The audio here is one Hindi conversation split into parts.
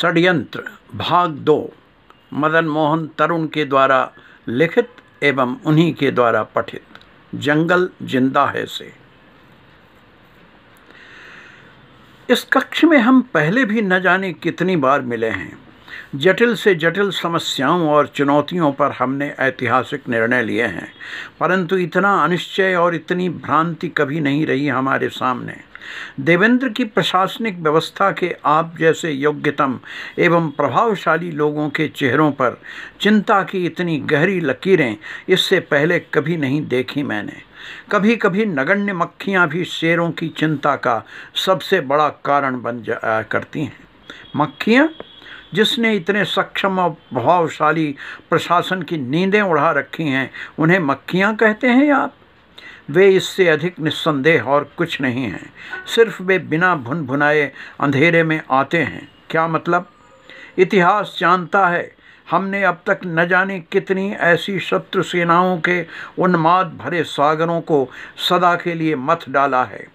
षड्यंत्र भाग दो मदन मोहन तरुण के द्वारा लिखित एवं उन्हीं के द्वारा पठित जंगल जिंदा है से इस कक्ष में हम पहले भी न जाने कितनी बार मिले हैं जटिल से जटिल समस्याओं और चुनौतियों पर हमने ऐतिहासिक निर्णय लिए हैं परंतु इतना अनिश्चय और इतनी भ्रांति कभी नहीं रही हमारे सामने देवेंद्र की प्रशासनिक व्यवस्था के आप जैसे योग्यतम एवं प्रभावशाली लोगों के चेहरों पर चिंता की इतनी गहरी लकीरें इससे पहले कभी नहीं देखी मैंने कभी कभी नगण्य मक्खियाँ भी शेरों की चिंता का सबसे बड़ा कारण बन जा करती हैं मक्खियाँ जिसने इतने सक्षम और प्रभावशाली प्रशासन की नींदें उड़ा रखी हैं उन्हें मक्खियाँ कहते हैं आप वे इससे अधिक निस्संदेह और कुछ नहीं हैं सिर्फ वे बिना भुन भुनाए अंधेरे में आते हैं क्या मतलब इतिहास जानता है हमने अब तक न जाने कितनी ऐसी शत्रु सेनाओं के उन्माद भरे सागरों को सदा के लिए मत डाला है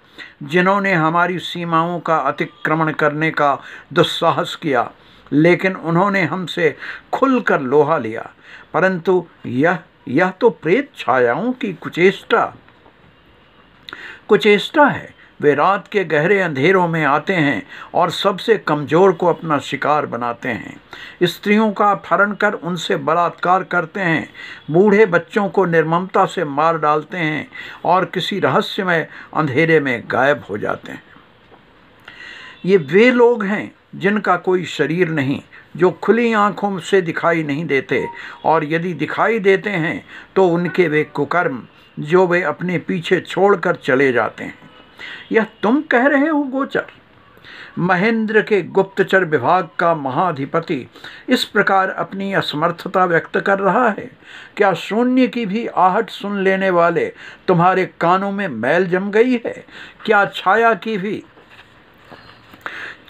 जिन्होंने हमारी सीमाओं का अतिक्रमण करने का दुस्साहस किया लेकिन उन्होंने हमसे खुलकर लोहा लिया परंतु यह यह तो प्रेत छायाओं की कुचेष्टा कुचेष्टा है वे रात के गहरे अंधेरों में आते हैं और सबसे कमज़ोर को अपना शिकार बनाते हैं स्त्रियों का अपहरण कर उनसे बलात्कार करते हैं बूढ़े बच्चों को निर्ममता से मार डालते हैं और किसी रहस्यमय अंधेरे में गायब हो जाते हैं ये वे लोग हैं जिनका कोई शरीर नहीं जो खुली आँखों से दिखाई नहीं देते और यदि दिखाई देते हैं तो उनके वे कुकर्म जो वे अपने पीछे छोड़कर चले जाते हैं यह तुम कह रहे हो गोचर महेंद्र के गुप्तचर विभाग का महाधिपति इस प्रकार अपनी असमर्थता व्यक्त कर रहा है क्या शून्य की भी आहट सुन लेने वाले तुम्हारे कानों में मैल जम गई है क्या छाया की भी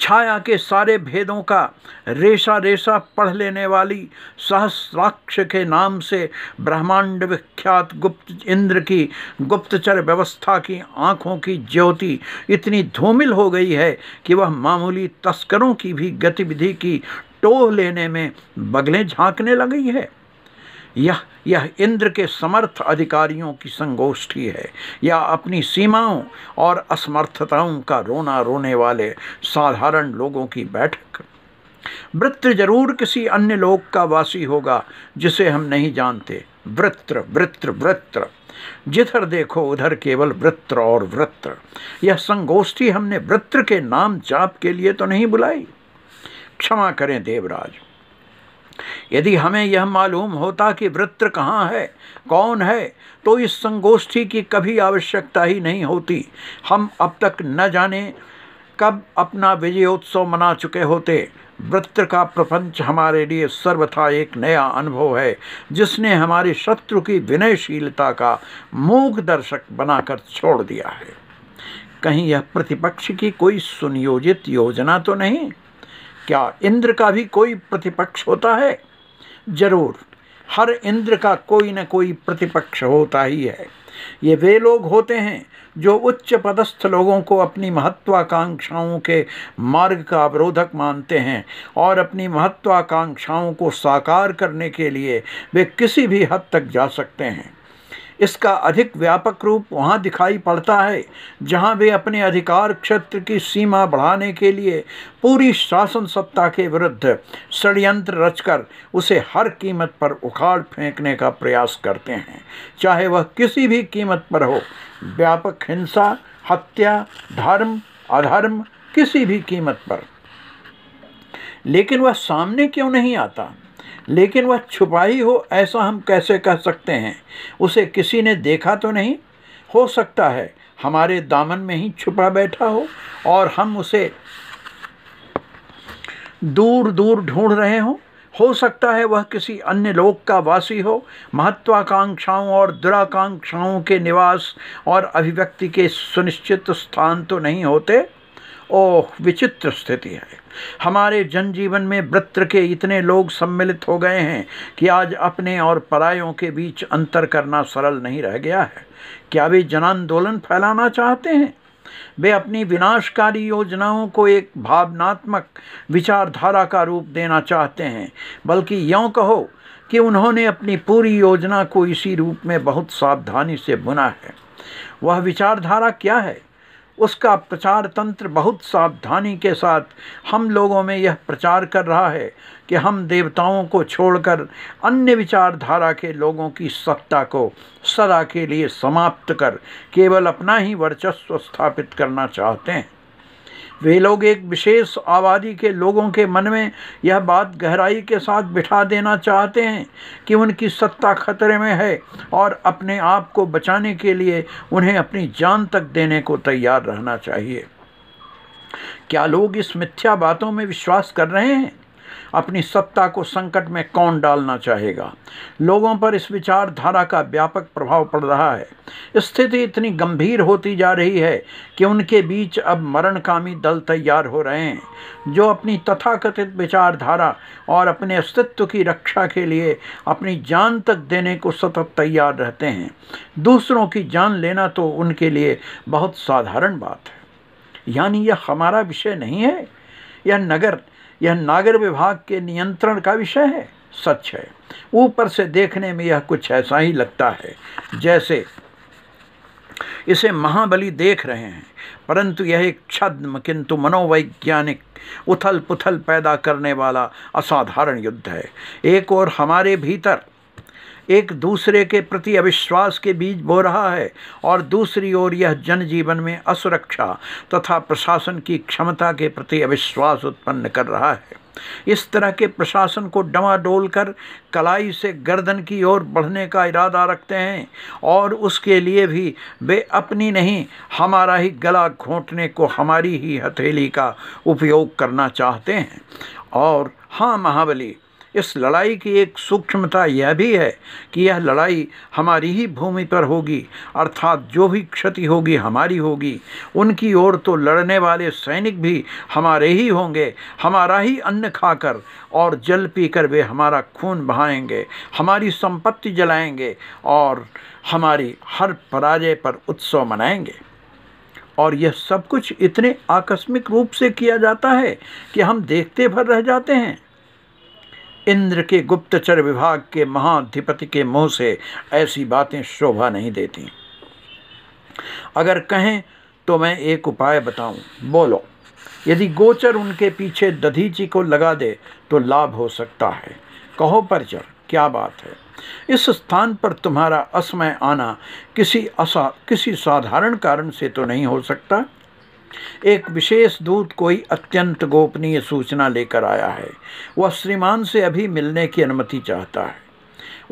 छाया के सारे भेदों का रेशा रेशा पढ़ लेने वाली सहस्राक्ष के नाम से ब्रह्मांड विख्यात गुप्त इंद्र की गुप्तचर व्यवस्था की आँखों की ज्योति इतनी धूमिल हो गई है कि वह मामूली तस्करों की भी गतिविधि की टोह लेने में बगलें झांकने लगी है यह यह इंद्र के समर्थ अधिकारियों की संगोष्ठी है या अपनी सीमाओं और असमर्थताओं का रोना रोने वाले साधारण लोगों की बैठक वृत्र जरूर किसी अन्य लोक का वासी होगा जिसे हम नहीं जानते वृत्र वृत्र वृत्र जिधर देखो उधर केवल वृत्र और वृत्र यह संगोष्ठी हमने वृत्र के नाम जाप के लिए तो नहीं बुलाई क्षमा करें देवराज यदि हमें यह मालूम होता कि वृत्र कहाँ है कौन है तो इस संगोष्ठी की कभी आवश्यकता ही नहीं होती हम अब तक न जाने कब अपना विजयोत्सव मना चुके होते वृत्र का प्रपंच हमारे लिए सर्वथा एक नया अनुभव है जिसने हमारे शत्रु की विनयशीलता का मूक दर्शक बनाकर छोड़ दिया है कहीं यह प्रतिपक्ष की कोई सुनियोजित योजना तो नहीं क्या इंद्र का भी कोई प्रतिपक्ष होता है जरूर हर इंद्र का कोई न कोई प्रतिपक्ष होता ही है ये वे लोग होते हैं जो उच्च पदस्थ लोगों को अपनी महत्वाकांक्षाओं के मार्ग का अवरोधक मानते हैं और अपनी महत्वाकांक्षाओं को साकार करने के लिए वे किसी भी हद तक जा सकते हैं इसका अधिक व्यापक रूप वहाँ दिखाई पड़ता है जहाँ वे अपने अधिकार क्षेत्र की सीमा बढ़ाने के लिए पूरी शासन सत्ता के विरुद्ध षडयंत्र रचकर उसे हर कीमत पर उखाड़ फेंकने का प्रयास करते हैं चाहे वह किसी भी कीमत पर हो व्यापक हिंसा हत्या धर्म अधर्म किसी भी कीमत पर लेकिन वह सामने क्यों नहीं आता लेकिन वह छुपाई हो ऐसा हम कैसे कह सकते हैं उसे किसी ने देखा तो नहीं हो सकता है हमारे दामन में ही छुपा बैठा हो और हम उसे दूर दूर ढूंढ रहे हों हो सकता है वह किसी अन्य लोक का वासी हो महत्वाकांक्षाओं और दुराकांक्षाओं के निवास और अभिव्यक्ति के सुनिश्चित स्थान तो नहीं होते ओह विचित्र स्थिति है हमारे जनजीवन में वृत्र के इतने लोग सम्मिलित हो गए हैं कि आज अपने और परायों के बीच अंतर करना सरल नहीं रह गया है क्या वे जनांदोलन फैलाना चाहते हैं वे अपनी विनाशकारी योजनाओं को एक भावनात्मक विचारधारा का रूप देना चाहते हैं बल्कि यों कहो कि उन्होंने अपनी पूरी योजना को इसी रूप में बहुत सावधानी से बुना है वह विचारधारा क्या है उसका प्रचार तंत्र बहुत सावधानी के साथ हम लोगों में यह प्रचार कर रहा है कि हम देवताओं को छोड़कर अन्य विचारधारा के लोगों की सत्ता को सदा के लिए समाप्त कर केवल अपना ही वर्चस्व स्थापित करना चाहते हैं वे लोग एक विशेष आबादी के लोगों के मन में यह बात गहराई के साथ बिठा देना चाहते हैं कि उनकी सत्ता खतरे में है और अपने आप को बचाने के लिए उन्हें अपनी जान तक देने को तैयार रहना चाहिए क्या लोग इस मिथ्या बातों में विश्वास कर रहे हैं अपनी सत्ता को संकट में कौन डालना चाहेगा लोगों पर इस विचारधारा का व्यापक प्रभाव पड़ रहा है स्थिति इतनी गंभीर होती जा रही है कि उनके बीच अब मरणकामी दल तैयार हो रहे हैं जो अपनी तथाकथित विचारधारा और अपने अस्तित्व की रक्षा के लिए अपनी जान तक देने को सतत तैयार रहते हैं दूसरों की जान लेना तो उनके लिए बहुत साधारण बात है यानी यह हमारा विषय नहीं है यह नगर यह नागर विभाग के नियंत्रण का विषय है सच है ऊपर से देखने में यह कुछ ऐसा ही लगता है जैसे इसे महाबली देख रहे हैं परंतु यह एक छद्म किंतु मनोवैज्ञानिक उथल पुथल पैदा करने वाला असाधारण युद्ध है एक और हमारे भीतर एक दूसरे के प्रति अविश्वास के बीज बो रहा है और दूसरी ओर यह जनजीवन में असुरक्षा तथा प्रशासन की क्षमता के प्रति अविश्वास उत्पन्न कर रहा है इस तरह के प्रशासन को डवाडोल कर कलाई से गर्दन की ओर बढ़ने का इरादा रखते हैं और उसके लिए भी वे अपनी नहीं हमारा ही गला घोंटने को हमारी ही हथेली का उपयोग करना चाहते हैं और हाँ महाबली इस लड़ाई की एक सूक्ष्मता यह भी है कि यह लड़ाई हमारी ही भूमि पर होगी अर्थात जो भी क्षति होगी हमारी होगी उनकी ओर तो लड़ने वाले सैनिक भी हमारे ही होंगे हमारा ही अन्न खाकर और जल पीकर वे हमारा खून बहाएंगे हमारी संपत्ति जलाएंगे और हमारी हर पराजय पर उत्सव मनाएंगे और यह सब कुछ इतने आकस्मिक रूप से किया जाता है कि हम देखते भर रह जाते हैं इंद्र के गुप्तचर विभाग के महाधिपति के मुंह से ऐसी बातें शोभा नहीं देती अगर कहें तो मैं एक उपाय बताऊं बोलो यदि गोचर उनके पीछे दधीची को लगा दे तो लाभ हो सकता है कहो परचर क्या बात है इस स्थान पर तुम्हारा असमय आना किसी असा किसी साधारण कारण से तो नहीं हो सकता एक विशेष दूत कोई अत्यंत गोपनीय सूचना लेकर आया है वह श्रीमान से अभी मिलने की अनुमति चाहता है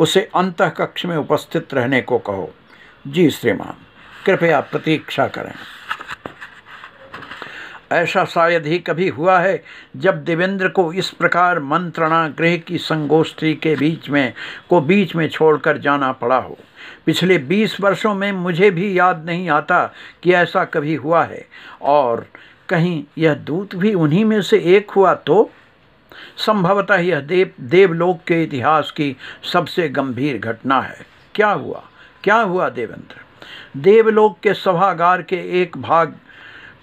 उसे अंत कक्ष में उपस्थित रहने को कहो जी श्रीमान कृपया प्रतीक्षा करें ऐसा शायद ही कभी हुआ है जब देवेंद्र को इस प्रकार मंत्रणा गृह की संगोष्ठी के बीच में को बीच में छोड़कर जाना पड़ा हो पिछले बीस वर्षों में मुझे भी याद नहीं आता कि ऐसा कभी हुआ है और कहीं यह दूत भी उन्हीं में से एक हुआ तो संभवतः यह देव देवलोक के इतिहास की सबसे गंभीर घटना है क्या हुआ क्या हुआ देवेंद्र देवलोक के सभागार के एक भाग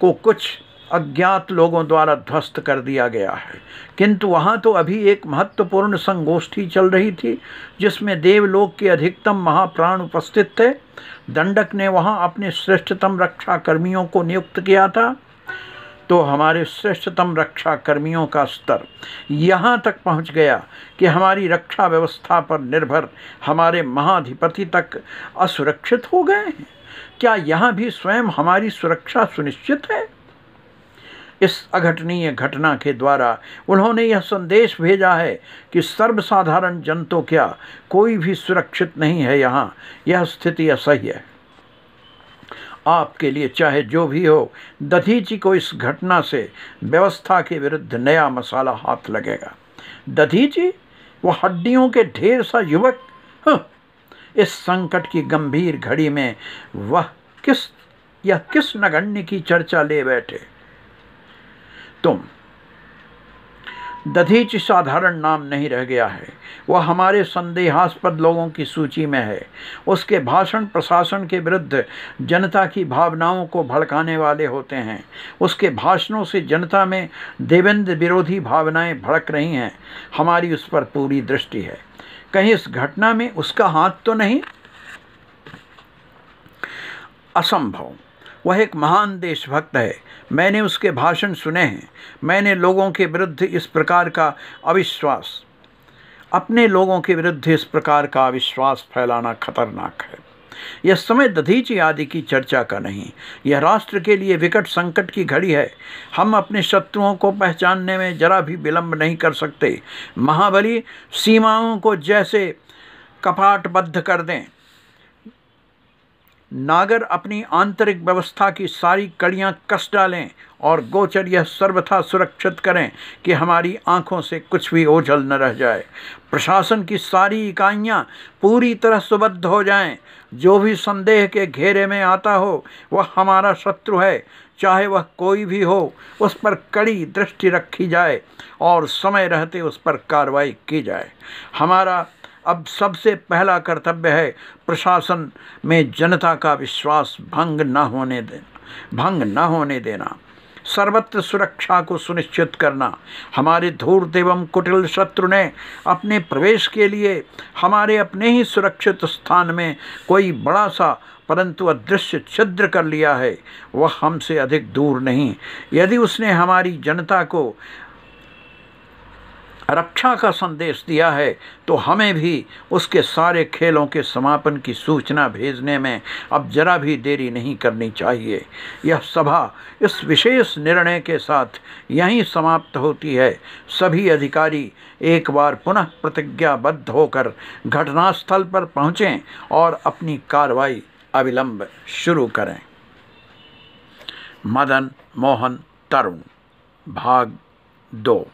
को कुछ अज्ञात लोगों द्वारा ध्वस्त कर दिया गया है किंतु वहाँ तो अभी एक महत्वपूर्ण संगोष्ठी चल रही थी जिसमें देवलोक के अधिकतम महाप्राण उपस्थित थे दंडक ने वहाँ अपने श्रेष्ठतम रक्षा कर्मियों को नियुक्त किया था तो हमारे श्रेष्ठतम रक्षा कर्मियों का स्तर यहाँ तक पहुँच गया कि हमारी रक्षा व्यवस्था पर निर्भर हमारे महाधिपति तक असुरक्षित हो गए हैं क्या यहाँ भी स्वयं हमारी सुरक्षा सुनिश्चित है इस अघटनीय घटना के द्वारा उन्होंने यह संदेश भेजा है कि सर्वसाधारण जन तो क्या कोई भी सुरक्षित नहीं है यहाँ यह स्थिति असह्य है आपके लिए चाहे जो भी हो दधीची को इस घटना से व्यवस्था के विरुद्ध नया मसाला हाथ लगेगा दधीची वो हड्डियों के ढेर सा युवक इस संकट की गंभीर घड़ी में वह किस यह किस नगण्य की चर्चा ले बैठे तुम दधीच साधारण नाम नहीं रह गया है वह हमारे संदेहास्पद लोगों की सूची में है उसके भाषण प्रशासन के विरुद्ध जनता की भावनाओं को भड़काने वाले होते हैं उसके भाषणों से जनता में देवेंद्र विरोधी भावनाएं भड़क रही हैं हमारी उस पर पूरी दृष्टि है कहीं इस घटना में उसका हाथ तो नहीं असंभव वह एक महान देशभक्त है मैंने उसके भाषण सुने हैं मैंने लोगों के विरुद्ध इस प्रकार का अविश्वास अपने लोगों के विरुद्ध इस प्रकार का अविश्वास फैलाना खतरनाक है यह समय दधीची आदि की चर्चा का नहीं यह राष्ट्र के लिए विकट संकट की घड़ी है हम अपने शत्रुओं को पहचानने में जरा भी विलंब नहीं कर सकते महाबली सीमाओं को जैसे कपाटबद्ध कर दें नागर अपनी आंतरिक व्यवस्था की सारी कड़ियां कस डालें और गोचर यह सर्वथा सुरक्षित करें कि हमारी आंखों से कुछ भी ओझल न रह जाए प्रशासन की सारी इकाइयां पूरी तरह सुबद्ध हो जाएं, जो भी संदेह के घेरे में आता हो वह हमारा शत्रु है चाहे वह कोई भी हो उस पर कड़ी दृष्टि रखी जाए और समय रहते उस पर कार्रवाई की जाए हमारा अब सबसे पहला कर्तव्य है प्रशासन में जनता का विश्वास भंग न होने देना भंग न होने देना सर्वत्र सुरक्षा को सुनिश्चित करना हमारे धूर्त एवं कुटिल शत्रु ने अपने प्रवेश के लिए हमारे अपने ही सुरक्षित स्थान में कोई बड़ा सा परंतु अदृश्य छिद्र कर लिया है वह हमसे अधिक दूर नहीं यदि उसने हमारी जनता को रक्षा का संदेश दिया है तो हमें भी उसके सारे खेलों के समापन की सूचना भेजने में अब जरा भी देरी नहीं करनी चाहिए यह सभा इस विशेष निर्णय के साथ यहीं समाप्त होती है सभी अधिकारी एक बार पुनः प्रतिज्ञाबद्ध होकर घटनास्थल पर पहुँचें और अपनी कार्रवाई अविलंब शुरू करें मदन मोहन तरुण भाग दो